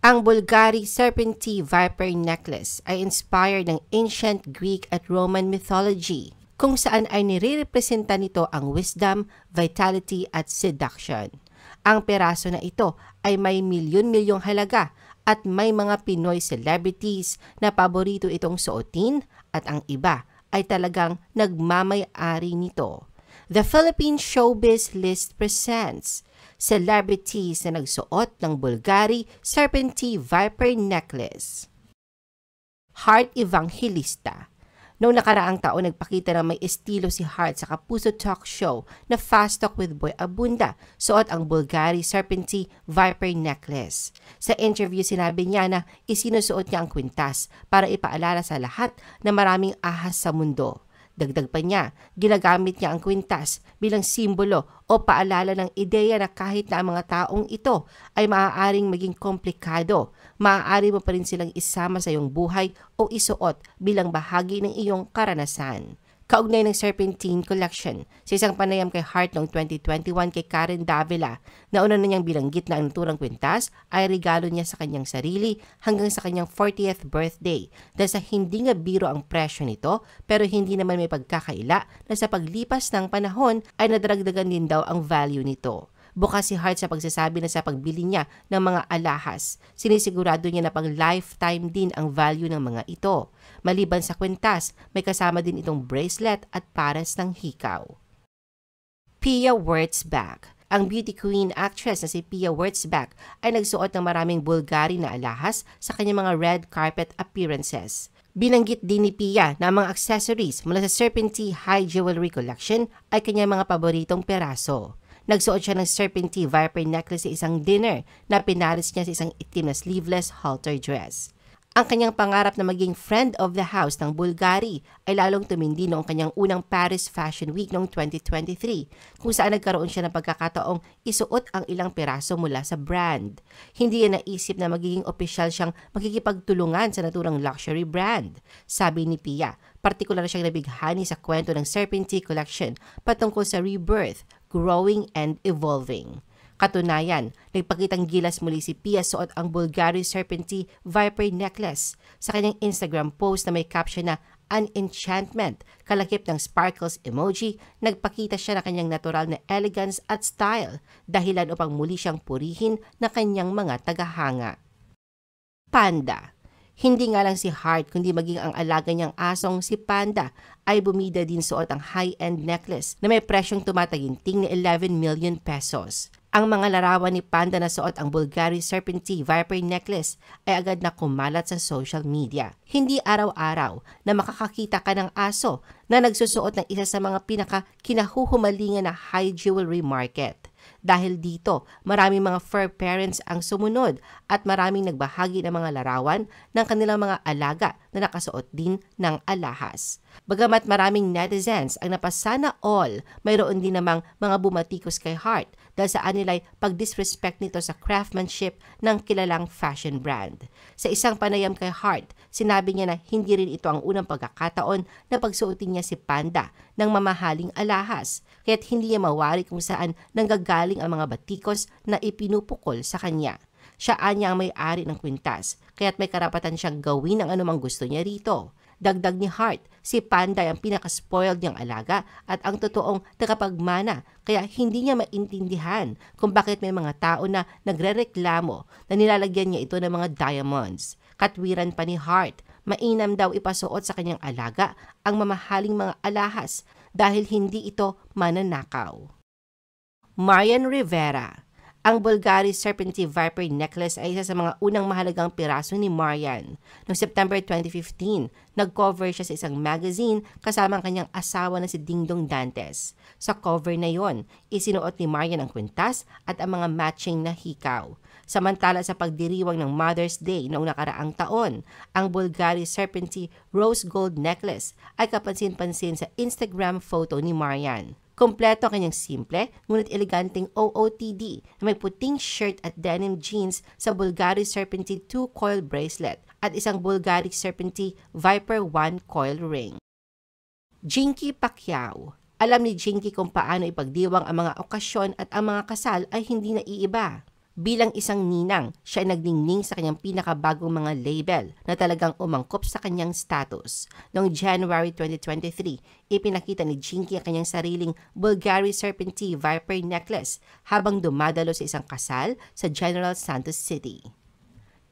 Ang Bulgari Serpentine Viper Necklace ay inspired ng ancient Greek at Roman mythology kung saan ay nirerepresenta nito ang wisdom, vitality at seduction. Ang peraso na ito ay may milyon-milyong halaga at may mga Pinoy celebrities na paborito itong suotin at ang iba ay talagang nagmamay-ari nito. The Philippine Showbiz List presents celebrities na nagsuot ng Bulgari Serpentine Viper Necklace. Heart Evangelista Noong nakaraang taon, nagpakita ng may estilo si Hart sa Kapuso Talk Show na Fast Talk with Boy Abunda, suot ang Bulgari Serpentine Viper Necklace. Sa interview, sinabi niya na isinusuot niya ang kwintas para ipaalala sa lahat na maraming ahas sa mundo. Dagdag pa niya, ginagamit niya ang kwintas bilang simbolo o paalala ng ideya na kahit na ang mga taong ito ay maaaring maging komplikado, maaari mo pa rin silang isama sa iyong buhay o isuot bilang bahagi ng iyong karanasan kaugnay ng Serpentine Collection sa isang panayam kay Hart noong 2021 kay Karen Davila na una na niyang bilanggit na ang naturang kwintas ay regalo niya sa kanyang sarili hanggang sa kanyang 40th birthday dahil sa hindi nga biro ang presyo nito pero hindi naman may pagkakaila na sa paglipas ng panahon ay nadaragdagan din daw ang value nito. Bukas si Hart sa pagsasabi na sa pagbili niya ng mga alahas, sinisigurado niya na pang lifetime din ang value ng mga ito. Maliban sa kwintas, may kasama din itong bracelet at pares ng hikaw. Pia Wurtzbach ang beauty queen actress na si Pia Wurtzbach ay nagsuot ng maraming Bulgari na alahas sa kanyang mga red carpet appearances. Binanggit din ni Pia na ang mga accessories mula sa Serpentine High Jewelry Collection ay kanyang mga paboritong peraso. Nagsuot siya ng Serpentine Viper necklace sa isang dinner na pinaris niya sa isang itim na sleeveless halter dress. Ang kanyang pangarap na maging friend of the house ng Bulgari ay lalong tumindi noong kanyang unang Paris Fashion Week noong 2023 kung saan nagkaroon siya ng pagkakataong isuot ang ilang piraso mula sa brand. Hindi niya naisip na magiging opisyal siyang makikipagtulungan sa naturang luxury brand, sabi ni Pia. Partikular siyang nabighani sa kwento ng Serpentine Collection patungkol sa rebirth, growing and evolving. Katunayan, nagpakitang gilas muli si Pia suot ang Bulgari Serpentine Viper Necklace sa kanyang Instagram post na may caption na An Enchantment, kalakip ng sparkles emoji, nagpakita siya ng kanyang natural na elegance at style, dahilan upang muli siyang purihin ng kanyang mga tagahanga. Panda hindi nga lang si Hart kundi maging ang alaga niyang asong si Panda ay bumida din suot ang high-end necklace na may presyong tumataginting na 11 million pesos. Ang mga larawan ni Panda na suot ang Bulgari Serpentine Viper Necklace ay agad na kumalat sa social media. Hindi araw-araw na makakakita ka ng aso na nagsusuot ng isa sa mga pinaka-kinahuhumalingan na high jewelry market. Dahil dito, maraming mga fur parents ang sumunod at maraming nagbahagi ng mga larawan ng kanilang mga alaga na nakasuot din ng alahas. Bagamat maraming netizens ang napasana all, mayroon din namang mga bumatikos kay Hart dahil sa anilay pag-disrespect nito sa craftsmanship ng kilalang fashion brand. Sa isang panayam kay Hart, sinabi niya na hindi rin ito ang unang pagkakataon na pagsuotin niya si Panda ng mamahaling alahas, kaya't hindi niya mawari kung saan nanggagaling ang mga batikos na ipinupukol sa kanya siya anya ang may-ari ng kwintas, kaya't may karapatan siyang gawin ang anumang gusto niya rito. Dagdag ni Hart, si Panday ang pinaka-spoiled niyang alaga at ang totoong tagapagmana kaya hindi niya maintindihan kung bakit may mga tao na nagrereklamo na nilalagyan niya ito ng mga diamonds. Katwiran pa ni Hart, mainam daw ipasuot sa kanyang alaga ang mamahaling mga alahas dahil hindi ito mananakaw. Marian Rivera ang Bulgari Serpentine Viper Necklace ay isa sa mga unang mahalagang piraso ni Marian. Noong September 2015, nag-cover siya sa isang magazine kasama ang kanyang asawa na si Dingdong Dantes. Sa cover na yon, isinuot ni Marian ang kwintas at ang mga matching na hikaw. Samantala sa pagdiriwang ng Mother's Day noong nakaraang taon, ang Bulgari Serpentine Rose Gold Necklace ay kapansin-pansin sa Instagram photo ni Marian. Kompleto ang kanyang simple, ngunit eleganteng OOTD na may puting shirt at denim jeans sa Bulgari Serpentine 2 coil bracelet at isang Bulgari Serpentine Viper 1 coil ring. Jinky Pacquiao Alam ni Jinky kung paano ipagdiwang ang mga okasyon at ang mga kasal ay hindi na iiba. Bilang isang ninang, siya ay nagningning sa kanyang pinakabagong mga label na talagang umangkop sa kanyang status. Noong January 2023, ipinakita ni Jinky ang kanyang sariling Bulgari Serpentine Viper Necklace habang dumadalo sa isang kasal sa General Santos City.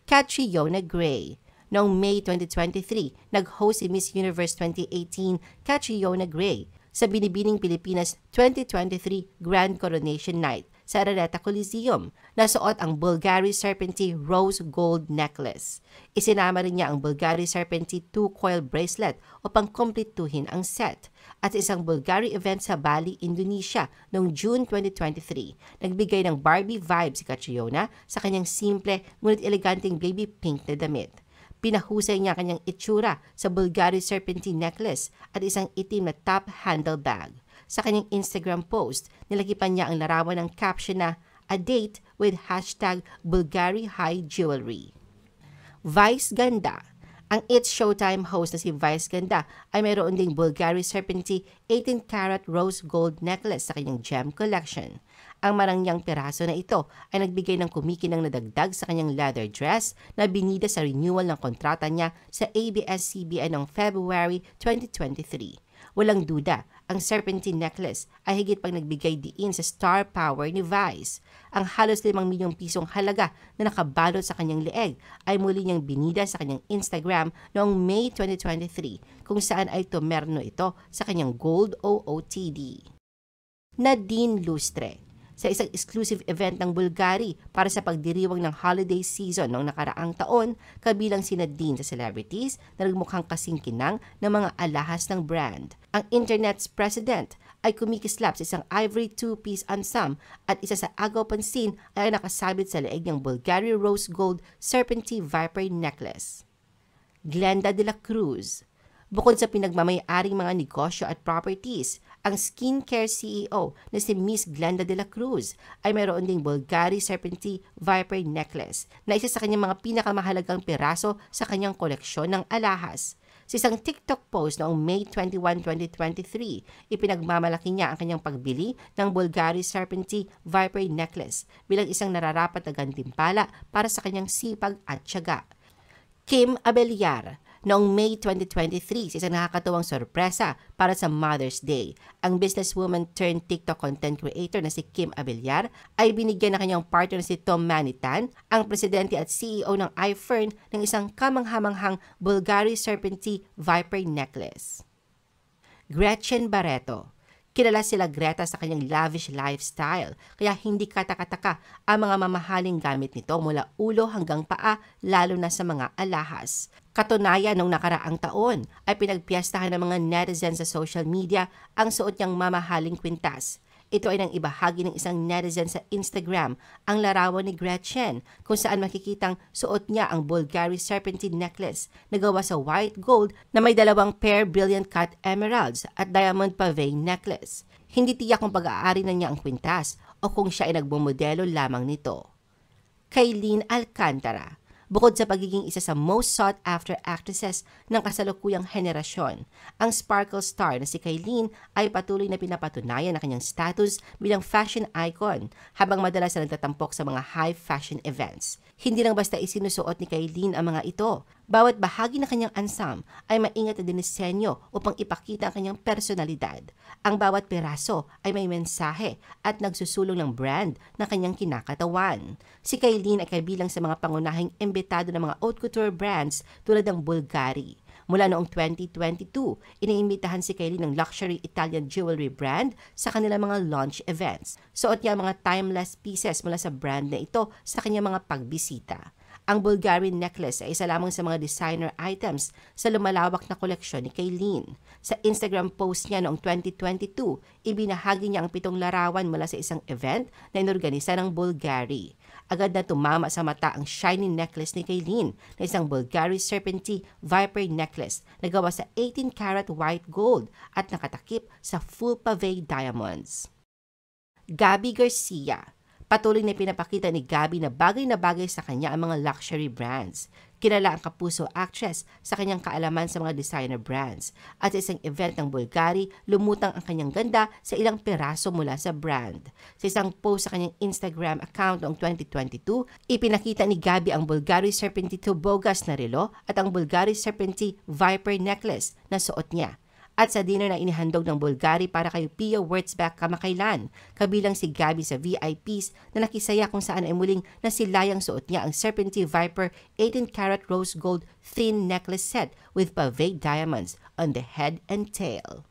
Catriona Gray Noong May 2023, nag-host si Miss Universe 2018 Catriona Gray sa Binibining Pilipinas 2023 Grand Coronation Night sa Araneta Coliseum. Nasuot ang Bulgari Serpenti Rose Gold Necklace. Isinama rin niya ang Bulgari Serpenti 2-coil bracelet upang kumpletuhin ang set. At isang Bulgari event sa Bali, Indonesia noong June 2023, nagbigay ng Barbie vibe si Catriona sa kanyang simple ngunit eleganteng baby pink na damit pinahusay niya kanyang itsura sa Bulgari serpentine necklace at isang itim na top handle bag. Sa kanyang Instagram post, nilagipan niya ang larawan ng caption na A Date with hashtag Bulgari High Jewelry. Vice Ganda ang It's Showtime host na si Vice Ganda ay mayroon ding Bulgari Serpentine 18 karat rose gold necklace sa kanyang gem collection. Ang marangyang piraso na ito ay nagbigay ng kumikinang nadagdag sa kanyang leather dress na binida sa renewal ng kontrata niya sa ABS-CBN noong February 2023. Walang duda, ang serpentine necklace ay higit pang nagbigay diin sa star power ni Vice. Ang halos 5 milyong pisong halaga na nakabalot sa kanyang leeg ay muli niyang binida sa kanyang Instagram noong May 2023 kung saan ay tumerno ito sa kanyang Gold OOTD. Nadine Lustre sa isang exclusive event ng Bulgari para sa pagdiriwang ng holiday season noong nakaraang taon kabilang si Nadine sa celebrities na nagmukhang kasingkinang ng mga alahas ng brand. Ang internet's president ay kumikislap sa isang ivory two-piece ensemble at isa sa agaw pansin ay nakasabit sa leeg ng Bulgari Rose Gold Serpentine Viper Necklace. Glenda de la Cruz Bukod sa pinagmamayaring mga negosyo at properties, ang skincare CEO na si Miss Glenda de la Cruz ay mayroon ding Bulgari Serpentine Viper Necklace na isa sa kanyang mga pinakamahalagang piraso sa kanyang koleksyon ng alahas. Sa isang TikTok post noong May 21, 2023, ipinagmamalaki niya ang kanyang pagbili ng Bulgari Serpentine Viper Necklace bilang isang nararapat na gantimpala para sa kanyang sipag at tiyaga. Kim Abeliar noong May 2023 sa isang nakakatuwang sorpresa para sa Mother's Day. Ang businesswoman turned TikTok content creator na si Kim Abellar ay binigyan na kanyang partner na si Tom Manitan, ang presidente at CEO ng iFern ng isang kamanghamanghang Bulgari Serpentine Viper Necklace. Gretchen Barreto Kilala sila Greta sa kanyang lavish lifestyle, kaya hindi katakataka ang mga mamahaling gamit nito mula ulo hanggang paa, lalo na sa mga alahas. Katunayan, nung nakaraang taon ay pinagpiyastahan ng mga netizens sa social media ang suot niyang mamahaling kwintas. Ito ay nang ibahagi ng isang netizen sa Instagram ang larawan ni Gretchen kung saan makikitang suot niya ang Bulgari Serpentine necklace na gawa sa white gold na may dalawang pair brilliant cut emeralds at diamond pave necklace. Hindi tiyak kung pag-aari na niya ang kwintas o kung siya ay nagmumodelo lamang nito. Kaylin Alcantara Bukod sa pagiging isa sa most sought-after actresses ng kasalukuyang henerasyon, ang sparkle star na si Kailin ay patuloy na pinapatunayan ang kanyang status bilang fashion icon habang madalas na nagtatampok sa mga high fashion events. Hindi lang basta isinusuot ni Kailin ang mga ito, bawat bahagi ng kanyang ansam ay maingat na dinisenyo upang ipakita ang kanyang personalidad. Ang bawat piraso ay may mensahe at nagsusulong ng brand na kanyang kinakatawan. Si Kailin ay kabilang sa mga pangunahing embetado ng mga haute couture brands tulad ng Bulgari. Mula noong 2022, iniimbitahan si Kylie ng luxury Italian jewelry brand sa kanilang mga launch events. Suot niya mga timeless pieces mula sa brand na ito sa kanyang mga pagbisita. Ang Bulgarian necklace ay isa lamang sa mga designer items sa lumalawak na koleksyon ni Kaylin. Sa Instagram post niya noong 2022, ibinahagi niya ang pitong larawan mula sa isang event na inorganisa ng Bulgari. Agad na tumama sa mata ang shiny necklace ni Kaylin na isang Bulgari Serpentine Viper necklace na gawa sa 18 karat white gold at nakatakip sa full pave diamonds. Gabby Garcia Patuloy na pinapakita ni Gabby na bagay na bagay sa kanya ang mga luxury brands. Kilala ang kapuso actress sa kanyang kaalaman sa mga designer brands. At sa isang event ng Bulgari, lumutang ang kanyang ganda sa ilang piraso mula sa brand. Sa isang post sa kanyang Instagram account noong 2022, ipinakita ni Gabby ang Bulgari Serpenti Bogas na relo at ang Bulgari Serpenti Viper necklace na suot niya at sa dinner na inihandog ng Bulgari para kay Pia Wurtzbach kamakailan, kabilang si Gabi sa VIPs na nakisaya kung saan ay muling nasilayang suot niya ang Serpentine Viper 18 karat rose gold thin necklace set with pavé diamonds on the head and tail.